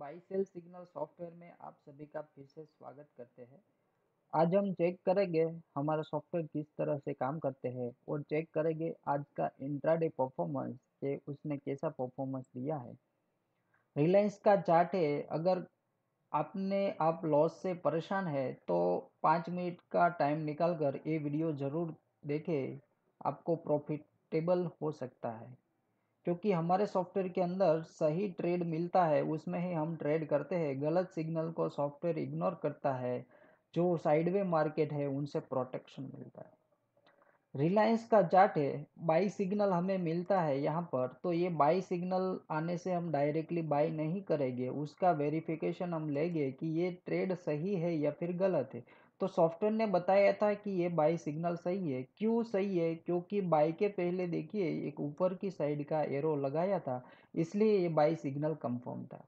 स्पाइसेल signal software में आप सभी का फिर से स्वागत करते हैं आज हम चेक करेंगे हमारा सॉफ्टवेयर किस तरह से काम करते हैं और चेक करेंगे आज का इंट्राडे परफॉर्मेंस के उसने कैसा परफॉर्मेंस दिया है रिलायंस का चार्ट है अगर आपने आप लॉस से परेशान है तो पाँच मिनट का टाइम निकाल कर ये वीडियो ज़रूर देखें आपको प्रॉफिटेबल हो सकता है क्योंकि हमारे सॉफ्टवेयर के अंदर सही ट्रेड मिलता है उसमें ही हम ट्रेड करते हैं गलत सिग्नल को सॉफ्टवेयर इग्नोर करता है जो साइडवे मार्केट है उनसे प्रोटेक्शन मिलता है रिलायंस का चार्ट है बाई सिग्नल हमें मिलता है यहाँ पर तो ये बाई सिग्नल आने से हम डायरेक्टली बाई नहीं करेंगे उसका वेरिफिकेशन हम लेंगे कि ये ट्रेड सही है या फिर गलत है तो सॉफ्टवेयर ने बताया था कि ये बाई सिग्नल सही है क्यों सही है क्योंकि बाई के पहले देखिए एक ऊपर की साइड का एरो लगाया था इसलिए ये बाई सिग्नल कंफर्म था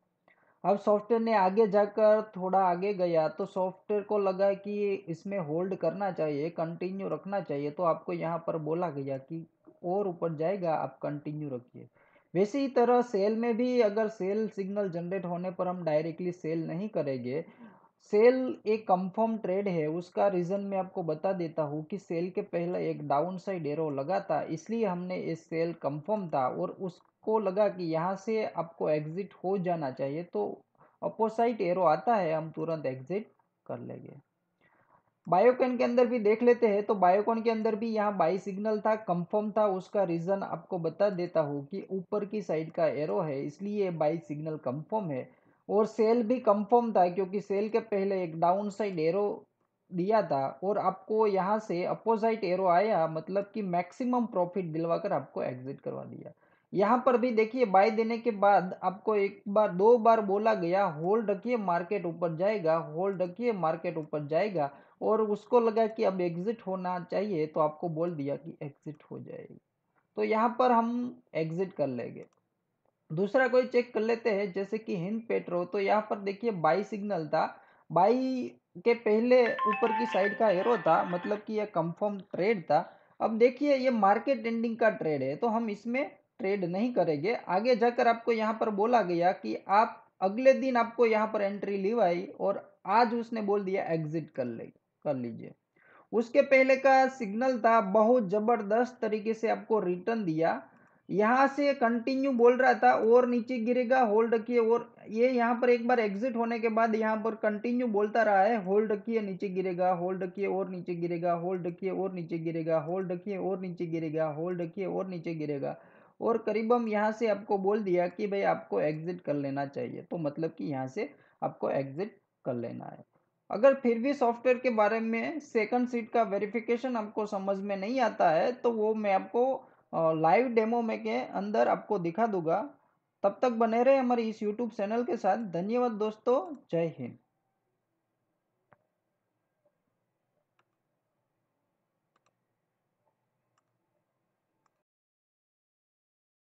अब सॉफ्टवेयर ने आगे जाकर थोड़ा आगे गया तो सॉफ्टवेयर को लगा कि इसमें होल्ड करना चाहिए कंटिन्यू रखना चाहिए तो आपको यहाँ पर बोला गया कि और ऊपर जाएगा आप कंटिन्यू रखिए वैसे ही तरह सेल में भी अगर सेल सिग्नल जनरेट होने पर हम डायरेक्टली सेल नहीं करेंगे सेल एक कंफर्म ट्रेड है उसका रीज़न मैं आपको बता देता हूँ कि सेल के पहले एक डाउन साइड एरो लगा था इसलिए हमने ये सेल कंफर्म था और उसको लगा कि यहाँ से आपको एग्ज़िट हो जाना चाहिए तो अपोसाइट एरो आता है हम तुरंत एग्ज़िट कर लेंगे बायोकॉन के अंदर भी देख लेते हैं तो बायोकॉन के अंदर भी यहाँ बाई सिग्नल था कंफर्म था उसका रीज़न आपको बता देता हूँ कि ऊपर की साइड का एरो है इसलिए बाई सिग्नल कंफर्म है और सेल भी कंफर्म था क्योंकि सेल के पहले एक डाउन साइड एरो दिया था और आपको यहाँ से अपोजिट एरो आया मतलब कि मैक्सिमम प्रॉफिट दिलवाकर आपको एग्जिट करवा दिया यहाँ पर भी देखिए बाय देने के बाद आपको एक बार दो बार बोला गया होल्ड रखिए मार्केट ऊपर जाएगा होल्ड रखिए मार्केट ऊपर जाएगा और उसको लगा कि अब एग्जिट होना चाहिए तो आपको बोल दिया कि एग्जिट हो जाएगी तो यहाँ पर हम एग्जिट कर लेंगे दूसरा कोई चेक कर लेते हैं जैसे कि हिंद पेट्रो तो यहाँ पर देखिए बाई सिग्नल था बाई के पहले ऊपर की साइड का एरो था मतलब कि यह कंफर्म ट्रेड था अब देखिए ये मार्केट एंडिंग का ट्रेड है तो हम इसमें ट्रेड नहीं करेंगे आगे जाकर आपको यहाँ पर बोला गया कि आप अगले दिन आपको यहाँ पर एंट्री लिवाई और आज उसने बोल दिया एग्जिट कर ले कर लीजिए उसके पहले का सिग्नल था बहुत ज़बरदस्त तरीके से आपको रिटर्न दिया यहाँ से कंटिन्यू बोल रहा था और नीचे गिरेगा होल्ड रखिए और ये यहाँ पर एक बार एग्जिट होने के बाद यहाँ पर कंटिन्यू बोलता रहा है होल्ड रखिए नीचे गिरेगा होल्ड रखिए और नीचे गिरेगा होल्ड रखिए और नीचे गिरेगा होल्ड रखिए और नीचे गिरेगा होल्ड रखिए और नीचे गिरेगा और करीबम यहाँ से आपको बोल दिया कि भाई आपको एग्जिट कर लेना चाहिए तो मतलब कि यहाँ से आपको एग्जिट कर लेना है अगर फिर भी सॉफ्टवेयर के बारे में सेकंड सीट का वेरिफिकेशन आपको समझ में नहीं आता है तो वो मैं आपको लाइव डेमो में के अंदर आपको दिखा दूंगा तब तक बने रहे हमारे इस यूट्यूब चैनल के साथ धन्यवाद दोस्तों जय हिंद